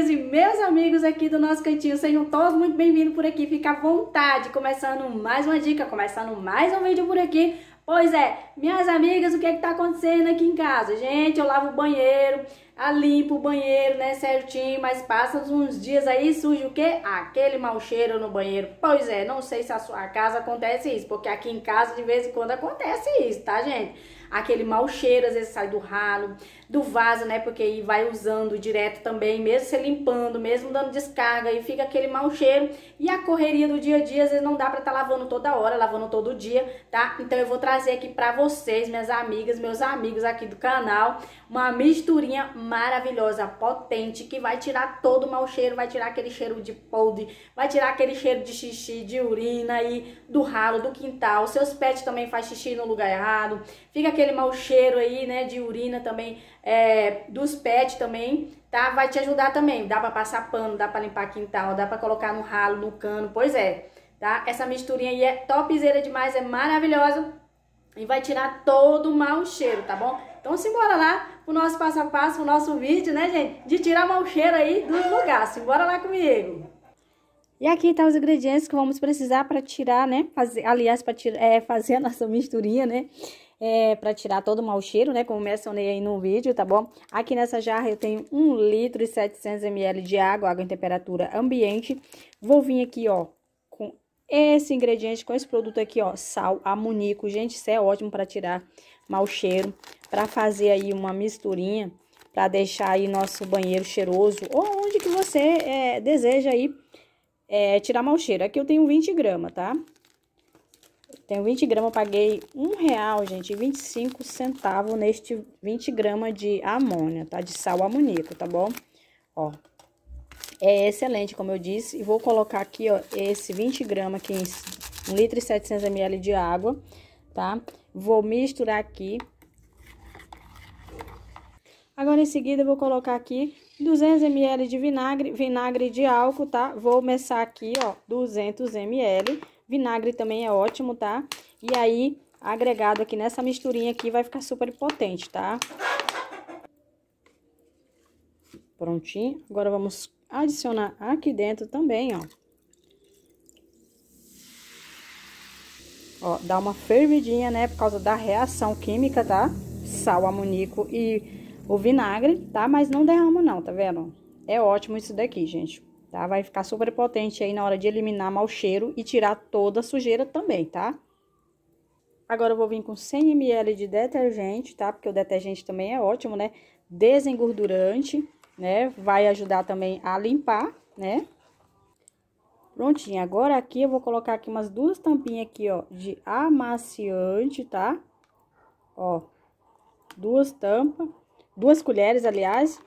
e meus amigos aqui do nosso cantinho, sejam todos muito bem-vindos por aqui, fica à vontade, começando mais uma dica, começando mais um vídeo por aqui. Pois é, minhas amigas, o que é que tá acontecendo aqui em casa? Gente, eu lavo o banheiro, ah, limpa o banheiro, né, certinho, mas passa uns dias aí surge o quê? Aquele mau cheiro no banheiro. Pois é, não sei se a sua casa acontece isso, porque aqui em casa de vez em quando acontece isso, tá, gente? Aquele mau cheiro às vezes sai do ralo, do vaso, né, porque aí vai usando direto também, mesmo se limpando, mesmo dando descarga e fica aquele mau cheiro. E a correria do dia a dia às vezes não dá para estar tá lavando toda hora, lavando todo dia, tá? Então eu vou trazer aqui para vocês, minhas amigas, meus amigos aqui do canal, uma misturinha maravilhosa, potente, que vai tirar todo o mau cheiro, vai tirar aquele cheiro de podre, vai tirar aquele cheiro de xixi, de urina e do ralo, do quintal. Seus pets também faz xixi no lugar errado, fica aquele mau cheiro aí, né, de urina também, é, dos pets também, tá? Vai te ajudar também. Dá pra passar pano, dá pra limpar quintal, dá pra colocar no ralo, no cano, pois é. Tá? Essa misturinha aí é topzera demais, é maravilhosa e vai tirar todo o mau cheiro, tá bom? Então simbora lá o nosso passo a passo, o nosso vídeo, né, gente? De tirar mau cheiro aí dos lugares. Simbora lá comigo! E aqui tá os ingredientes que vamos precisar para tirar, né? Fazer, aliás, para é, fazer a nossa misturinha, né? É, para tirar todo o mau cheiro, né? Como mencionei aí no vídeo, tá bom? Aqui nessa jarra eu tenho 1 litro e 700 ml de água, água em temperatura ambiente. Vou vir aqui, ó, esse ingrediente com esse produto aqui, ó, sal, amoníaco. Gente, isso é ótimo para tirar mau cheiro, para fazer aí uma misturinha, para deixar aí nosso banheiro cheiroso, ou onde que você é, deseja aí é, tirar mau cheiro. Aqui eu tenho 20 gramas, tá? Tenho 20 gramas, paguei um real, gente, e 25 centavos neste 20 gramas de amônia, tá? De sal amoníaco, tá bom? Ó, é excelente, como eu disse. E vou colocar aqui, ó, esse 20 gramas, em 1 litro e 700 ml de água, tá? Vou misturar aqui. Agora, em seguida, eu vou colocar aqui 200 ml de vinagre, vinagre de álcool, tá? Vou começar aqui, ó, 200 ml. Vinagre também é ótimo, tá? E aí, agregado aqui nessa misturinha aqui, vai ficar super potente, tá? Prontinho. Agora, vamos adicionar aqui dentro também, ó. Ó, dá uma fervidinha, né, por causa da reação química, tá? Sal, amoníaco e o vinagre, tá? Mas não derrama não, tá vendo? É ótimo isso daqui, gente, tá? Vai ficar super potente aí na hora de eliminar mau cheiro e tirar toda a sujeira também, tá? Agora eu vou vir com 100 ml de detergente, tá? Porque o detergente também é ótimo, né? Desengordurante, né? Vai ajudar também a limpar, né? Prontinho, agora aqui eu vou colocar aqui umas duas tampinhas aqui, ó, de amaciante, tá? Ó, duas tampas, duas colheres, aliás,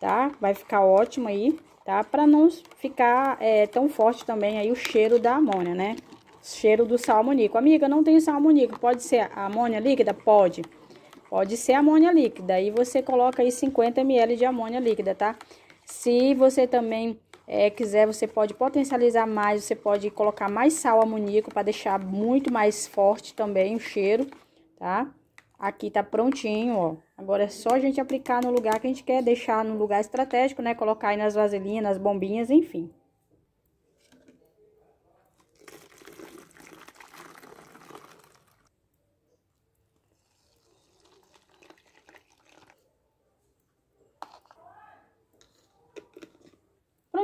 tá? Vai ficar ótimo aí, tá? Pra não ficar é, tão forte também aí o cheiro da amônia, né? Cheiro do salmonico. Amiga, não tem salmonico, pode ser amônia líquida? Pode. Pode ser amônia líquida. Aí você coloca aí 50 ml de amônia líquida, tá? Se você também é, quiser, você pode potencializar mais, você pode colocar mais sal amoníaco para deixar muito mais forte também o cheiro, tá? Aqui tá prontinho, ó. Agora é só a gente aplicar no lugar que a gente quer, deixar no lugar estratégico, né? Colocar aí nas vaselinhas, nas bombinhas, enfim.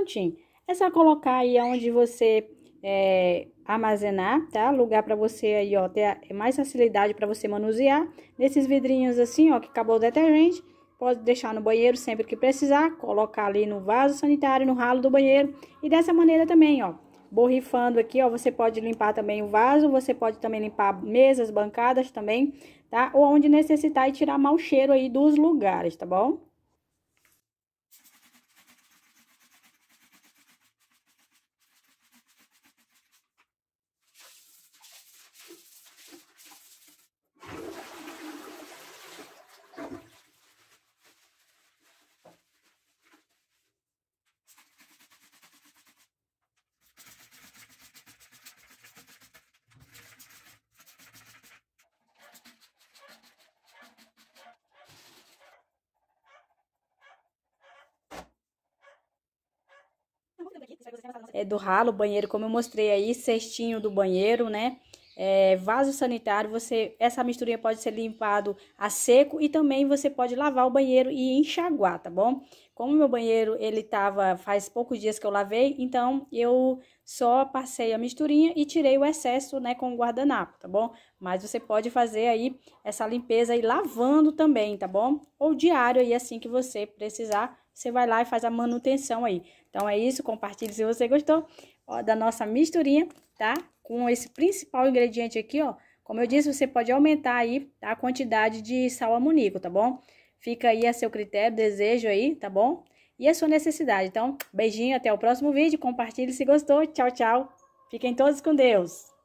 prontinho. É só colocar aí onde você é, armazenar, tá? Lugar para você aí, ó, ter é mais facilidade para você manusear. Nesses vidrinhos assim, ó, que acabou o detergente, pode deixar no banheiro sempre que precisar, colocar ali no vaso sanitário, no ralo do banheiro. E dessa maneira também, ó, borrifando aqui, ó, você pode limpar também o vaso, você pode também limpar mesas, bancadas também, tá? Ou onde necessitar e tirar mau cheiro aí dos lugares, tá bom? é, do ralo, banheiro, como eu mostrei aí, cestinho do banheiro, né? É, vaso sanitário, você essa misturinha pode ser limpado a seco e também você pode lavar o banheiro e enxaguar, tá bom? Como meu banheiro ele tava faz poucos dias que eu lavei, então eu só passei a misturinha e tirei o excesso, né, com o guardanapo, tá bom? Mas você pode fazer aí essa limpeza e lavando também, tá bom? Ou diário aí assim que você precisar você vai lá e faz a manutenção aí. Então, é isso. Compartilhe se você gostou ó, da nossa misturinha, tá? Com esse principal ingrediente aqui, ó. Como eu disse, você pode aumentar aí a quantidade de sal amoníaco, tá bom? Fica aí a seu critério, desejo aí, tá bom? E a sua necessidade. Então, beijinho, até o próximo vídeo. Compartilhe se gostou. Tchau, tchau. Fiquem todos com Deus.